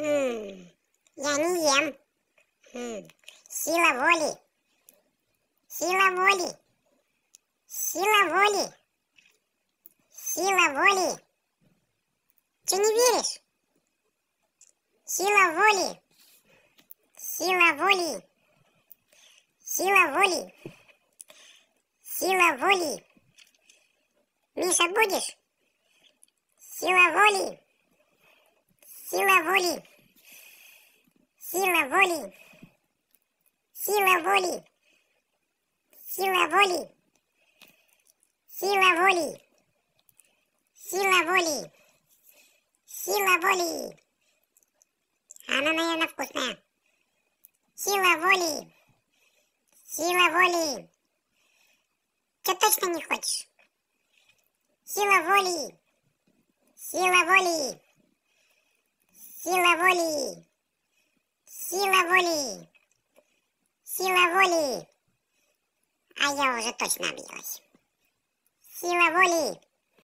Хм. Я не ем. Хм. Сила воли. Сила воли. Сила воли. Сила воли. Ты не веришь? Сила воли. Сила воли. Сила воли. Сила воли. Миша, будешь? Сила воли. Сила воли. Сила воли. Сила воли. Сила воли. Сила воли. Сила воли. Сила воли. Она, наверное, вкусная. Сила воли. Сила воли. Ты точно не хочешь? Сила воли. Сила воли. Сила воли! Сила воли! Сила воли! А я уже точно объелась. Сила воли!